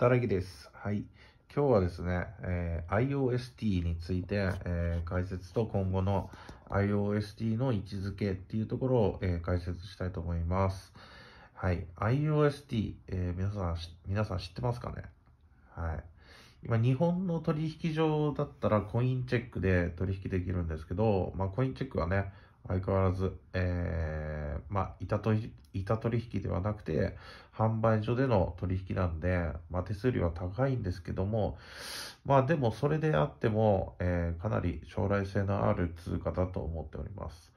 働きです。はい。今日はですね、えー、iOST について、えー、解説と今後の iOST の位置づけっていうところを、えー、解説したいと思います。はい。iOST、え皆さん、皆さん知ってますかねはい。今、日本の取引所だったらコインチェックで取引できるんですけど、まあ、コインチェックはね、相変わらず、えー、まあ、板取引ではなくて、販売所での取引なんで、まあ、手数料は高いんですけども、まあ、でもそれであっても、えー、かなり将来性のある通貨だと思っております。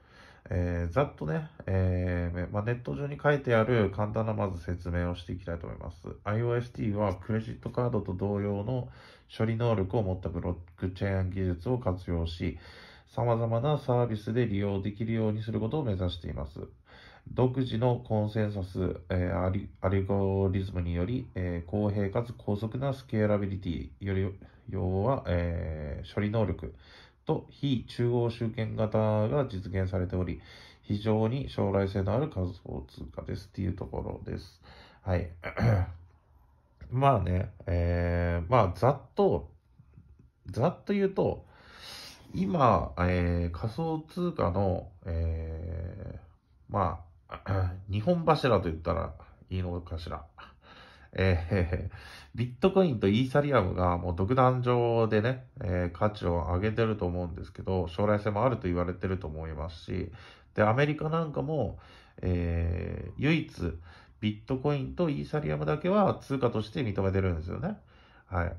えー、ざっとね、えーまあ、ネット上に書いてある簡単なまず説明をしていきたいと思います。IOST はクレジットカードと同様の処理能力を持ったブロックチェーン技術を活用し、様々なサービスで利用できるようにすることを目指しています。独自のコンセンサス、えー、アリアルゴリズムにより、えー、公平かつ高速なスケーラビリティ、より要は、えー、処理能力と非中央集権型が実現されており、非常に将来性のある仮想通貨ですっていうところです。はい。まあね、えー、まあざっと、ざっと言うと、今、えー、仮想通貨の、えー、まあ、日本柱と言ったらいいのかしら。えー、ビットコインとイーサリアムがもう独壇場でね、えー、価値を上げてると思うんですけど、将来性もあると言われてると思いますし、で、アメリカなんかも、えー、唯一、ビットコインとイーサリアムだけは通貨として認めてるんですよね。はい。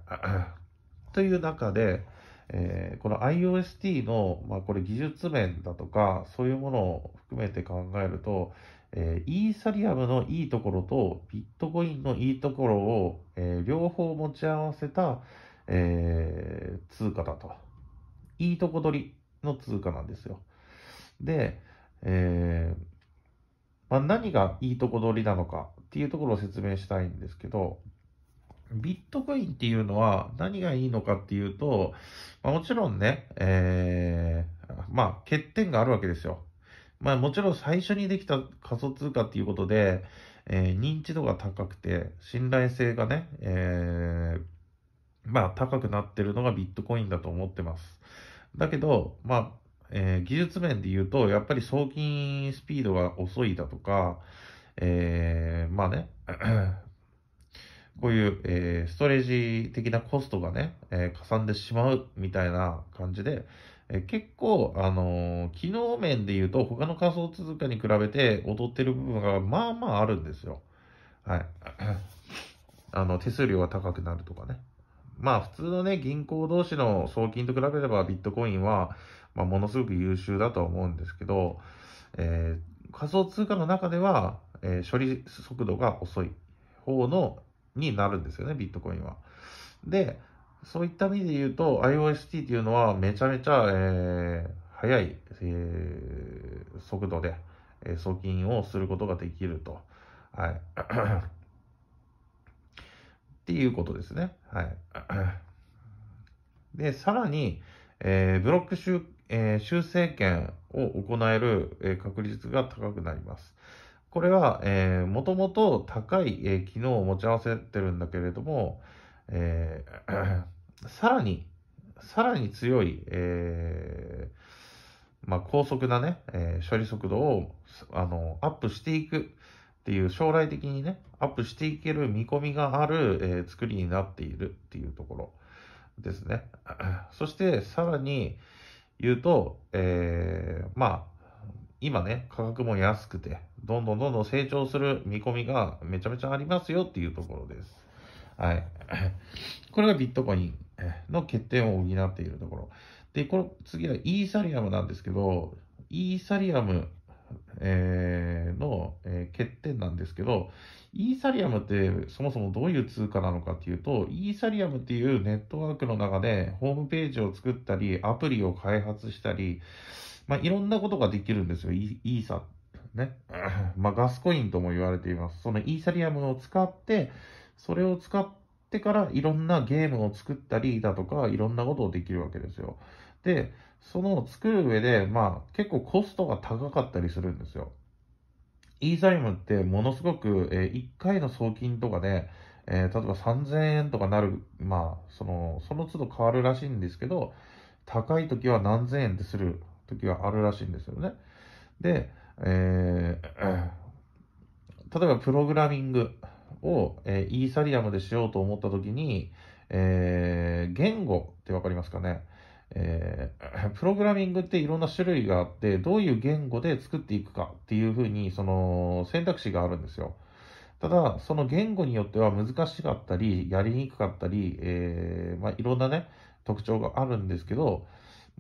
という中で、えー、この IOST の、まあ、これ技術面だとか、そういうものを含めて考えると、えー、イーサリアムのいいところとビットコインのいいところを、えー、両方持ち合わせた、えー、通貨だと。いいとこ取りの通貨なんですよ。で、えーまあ、何がいいとこ取りなのかっていうところを説明したいんですけど、ビットコインっていうのは何がいいのかっていうと、まあ、もちろんね、えー、まあ欠点があるわけですよ。まあもちろん最初にできた仮想通貨っていうことで、えー、認知度が高くて、信頼性がね、えー、まあ高くなってるのがビットコインだと思ってます。だけど、まあ、えー、技術面で言うと、やっぱり送金スピードが遅いだとか、えー、まあね、こういう、えー、ストレージ的なコストがね、えー、かさんでしまうみたいな感じで、えー、結構、あの機能面で言うと、他の仮想通貨に比べて劣ってる部分がまあまああるんですよ。はい。あの、手数料が高くなるとかね。まあ、普通のね、銀行同士の送金と比べれば、ビットコインは、まあ、ものすごく優秀だとは思うんですけど、えー、仮想通貨の中では、えー、処理速度が遅い方の、になるんですよね、ビットコインは。で、そういった意味で言うと、IOST っていうのはめちゃめちゃ、えー、速い、えー、速度で、えー、送金をすることができると。はい。っていうことですね。はい。で、さらに、えー、ブロック修,、えー、修正権を行える、えー、確率が高くなります。これは、えー、もともと高い、えー、機能を持ち合わせてるんだけれども、えー、さらに、さらに強い、えー、まあ、高速なね、えー、処理速度を、あの、アップしていくっていう、将来的にね、アップしていける見込みがある、えー、作りになっているっていうところですね。そして、さらに言うと、えー、まあ、今ね、価格も安くて、どんどんどんどん成長する見込みがめちゃめちゃありますよっていうところです。はい。これがビットコインの欠点を補っているところ。で、この次はイーサリアムなんですけど、イーサリアム、えー、の、えー、欠点なんですけど、イーサリアムってそもそもどういう通貨なのかっていうと、イーサリアムっていうネットワークの中でホームページを作ったり、アプリを開発したり、まあ、いろんなことができるんですよ、イーサね。まあ、ガスコインとも言われています。そのイーサリアムを使って、それを使ってからいろんなゲームを作ったりだとか、いろんなことをできるわけですよ。で、その作る上で、まあ、結構コストが高かったりするんですよ。イーサリアムってものすごく、えー、1回の送金とかで、えー、例えば3000円とかなる、まあ、その、その都度変わるらしいんですけど、高い時は何千円ってする時があるらしいんですよね。で、えー、例えばプログラミングを、えー、イーサリアムでしようと思った時に、えー、言語ってわかりますかね、えー、プログラミングっていろんな種類があって、どういう言語で作っていくかっていうふうに、その選択肢があるんですよ。ただ、その言語によっては難しかったり、やりにくかったり、えー、まあ、いろんなね、特徴があるんですけど、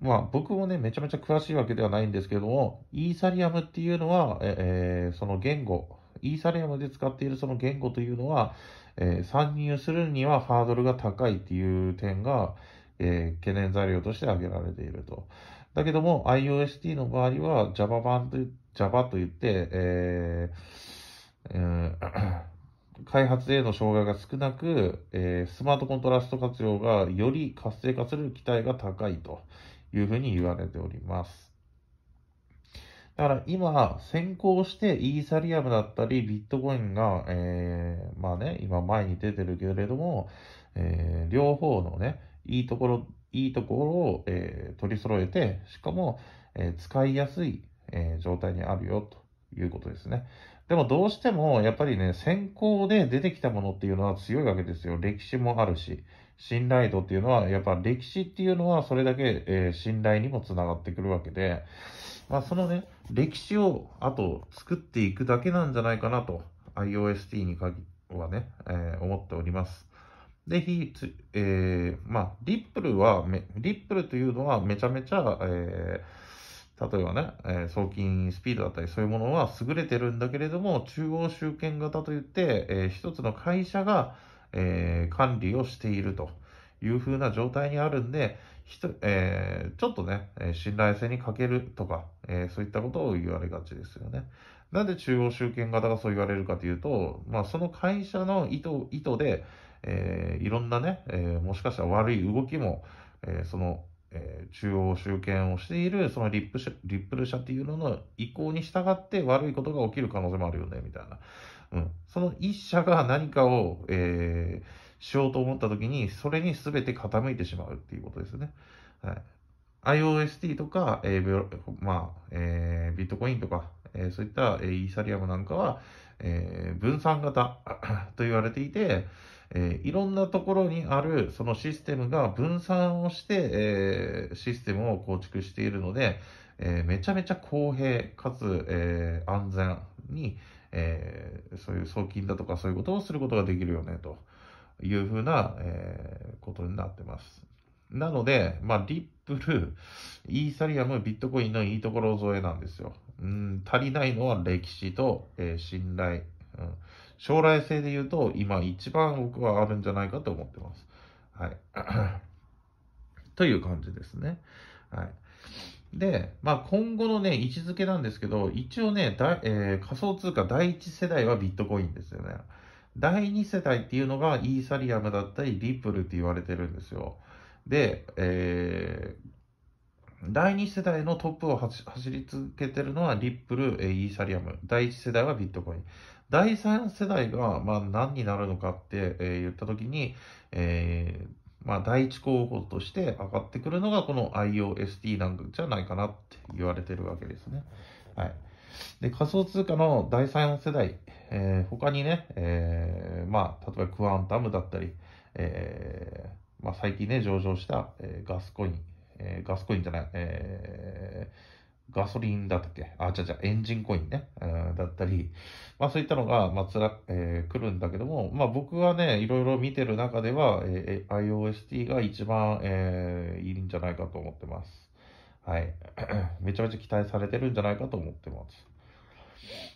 まあ僕もね、めちゃめちゃ詳しいわけではないんですけども、イーサリアムっていうのは、えー、その言語、イーサリアムで使っているその言語というのは、えー、参入するにはハードルが高いっていう点が、えー、懸念材料として挙げられていると。だけども IOST の場合は Java 版と Java といって、えーえー、開発への障害が少なく、えー、スマートコントラスト活用がより活性化する期待が高いというふうに言われております。だから今、先行してイーサリアムだったり、ビットコインが、えー、まあね、今前に出てるけれども、えー、両方のね、いいところ、いいところを、えー、取り揃えて、しかも、えー、使いやすい、えー、状態にあるよということですね。でもどうしても、やっぱりね、先行で出てきたものっていうのは強いわけですよ。歴史もあるし。信頼度っていうのは、やっぱ歴史っていうのはそれだけ、えー、信頼にもつながってくるわけで、まあ、そのね、歴史をあと作っていくだけなんじゃないかなと、iOST に限はね、えー、思っております。ぜひ、えー、まあ、リップルはめ、リップルというのはめちゃめちゃ、えー、例えばね、えー、送金スピードだったりそういうものは優れてるんだけれども、中央集権型といって、えー、一つの会社が、えー、管理をしているというふうな状態にあるんで、ひとえー、ちょっとね、信頼性に欠けるとか、えー、そういったことを言われがちですよね。なんで中央集権型がそう言われるかというと、まあ、その会社の意図意図で、えー、いろんなね、えー、もしかしたら悪い動きも、えー、その、えー、中央集権をしている、そのリップリップル社っていうのの意向に従って悪いことが起きる可能性もあるよね、みたいな。うん、その一社が何かを、えー、しようと思った時に、それに全て傾いてしまうっていうことですね。はい、IOST とか、えーまあえー、ビットコインとか、えー、そういった、えイーサリアムなんかは、え分散型 と言われていて、えいろんなところにあるそのシステムが分散をして、えシステムを構築しているので、えめちゃめちゃ公平かつ、え安全に、えそういう送金だとかそういうことをすることができるよね、というふうな、えー、ことになってます。なので、まあ、リップル、イーサリアム、ビットコインのいいところ添えなんですよ。うん、足りないのは歴史と、えー、信頼、うん。将来性で言うと、今一番僕はあるんじゃないかと思ってます。はい。という感じですね。はい。で、まあ、今後のね、位置づけなんですけど、一応ね、だえー、仮想通貨第1世代はビットコインですよね。第2世代っていうのがイーサリアムだったり、リップルって言われてるんですよ。で、えー、第2世代のトップを走り続けてるのはリップル、えー、イーサリアム。第1世代はビットコイン。第3世代が、まあ、何になるのかって、えー、言ったときに、えー、まあ、第一候補として上がってくるのが、この IOST なんじゃないかなって言われてるわけですね。はい。で、仮想通貨の第三世代、えー、他にね、えー、まあ、例えばクアンタムだったり、えー、まあ、最近ね、上場した、えガスコイン、えガスコインじゃない、えーガソリンだったっけあ、じゃじゃエンジンコインね、うん、だったり、まあそういったのが、まあ、つら、えー、来るんだけども、まあ僕はね、いろいろ見てる中では、えー、IOST が一番、えー、いいんじゃないかと思ってます。はい。めちゃめちゃ期待されてるんじゃないかと思ってます。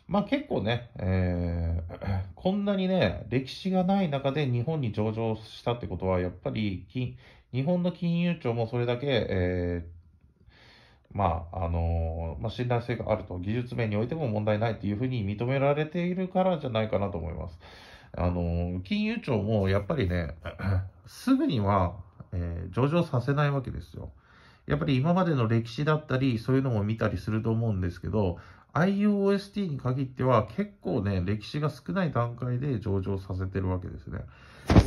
まあ結構ね、えー、こんなにね、歴史がない中で日本に上場したってことは、やっぱり金、日本の金融庁もそれだけ、えーまあ、あのまあ、信頼性があると、技術面においても問題ないというふうに認められているからじゃないかなと思います。あの金融庁もやっぱりね、すぐには、えー、上場させないわけですよ。やっぱり今までの歴史だったり、そういうのも見たりすると思うんですけど、IUOST に限っては結構ね、歴史が少ない段階で上場させてるわけですね。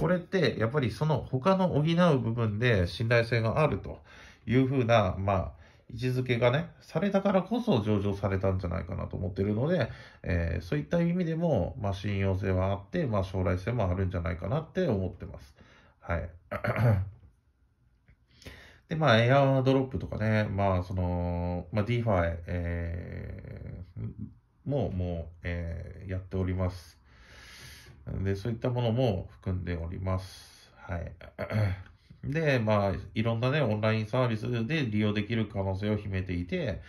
これって、やっぱりその他の補う部分で信頼性があるというふうな、まあ、位置づけがね、されたからこそ上場されたんじゃないかなと思ってるので、えー、そういった意味でも、まあ、信用性はあって、まあ、将来性もあるんじゃないかなって思ってます。はい。で、まあ、エアドロップとかね、まあ、その、まあ、DeFi、えー、も、もう、えー、やっております。で、そういったものも含んでおります。はい。で、まあ、いろんなね、オンラインサービスで利用できる可能性を秘めていて、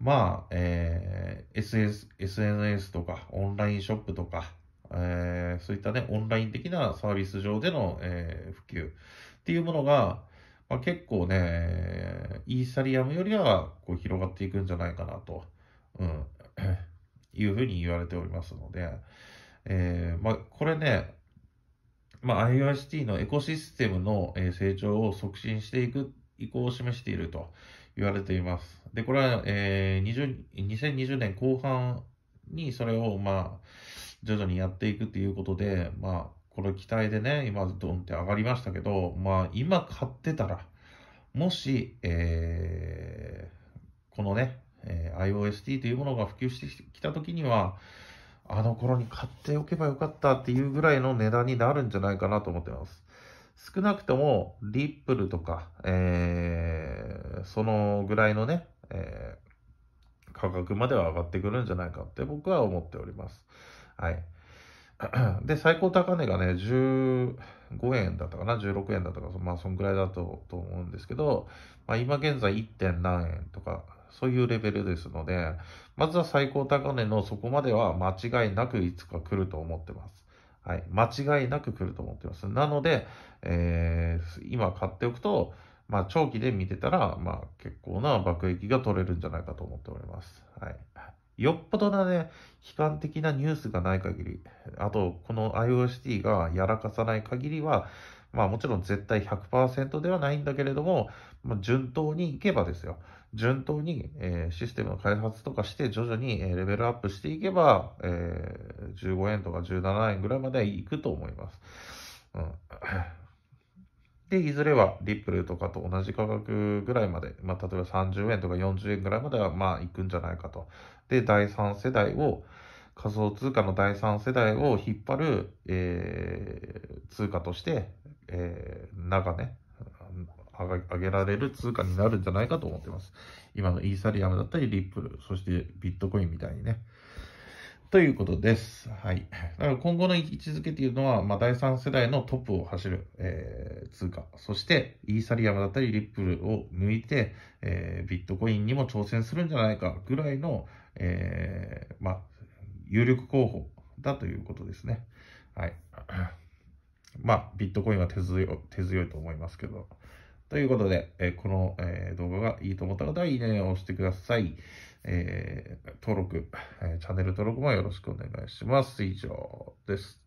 まあ、えー、SS、SNS とか、オンラインショップとか、えー、そういったね、オンライン的なサービス上での、えー、普及っていうものが、まあ、結構ね、イーサリアムよりはこう広がっていくんじゃないかなと、うん、いうふうに言われておりますので、えー、まあ、これね、まあ、IoT のエコシステムの成長を促進していく意向を示していると言われています。で、これは、えー、2020年後半にそれを、まあ、徐々にやっていくということで、まあ、この期待でね、今ドンって上がりましたけど、まあ、今買ってたら、もし、えー、このね、えー、IOST というものが普及してきたときには、あの頃に買っておけばよかったっていうぐらいの値段になるんじゃないかなと思ってます。少なくとも、リップルとか、えー、そのぐらいのね、えー、価格までは上がってくるんじゃないかって僕は思っております。はい。で、最高高値がね、15円だったかな、16円だったか、まあ、そんぐらいだとと思うんですけど、まあ、今現在 1. 点何円とか、そういうレベルですので、まずは最高高値のそこまでは間違いなくいつか来ると思ってます。はい。間違いなく来ると思ってます。なので、えー、今買っておくと、まあ、長期で見てたら、まあ、結構な爆撃が取れるんじゃないかと思っております。はい。よっぽどなね、悲観的なニュースがない限り、あと、この IOST がやらかさない限りは、まあもちろん絶対100%ではないんだけれども、まあ、順当にいけばですよ。順当に、えー、システムの開発とかして徐々に、えレベルアップしていけば、えー、15円とか17円ぐらいまでいくと思います。うんで、いずれはリップルとかと同じ価格ぐらいまで、まあ、例えば30円とか40円ぐらいまでは、まあ、いくんじゃないかと。で、第3世代を、仮想通貨の第3世代を引っ張る、えー、通貨として、えー、長ね、上げられる通貨になるんじゃないかと思ってます。今のイーサリアムだったり、リップル、そしてビットコインみたいにね。ということです。はい。だから今後の位置づけというのは、まあ、第3世代のトップを走る、えー、通貨、そしてイーサリアムだったりリップルを抜いて、えー、ビットコインにも挑戦するんじゃないかぐらいの、えー、まあ、有力候補だということですね。はい。まあ、ビットコインは手強手強いと思いますけど。ということで、えこの、え動画がいいと思った方は、いいねを押してください。えー、登録、チャンネル登録もよろしくお願いします。以上です。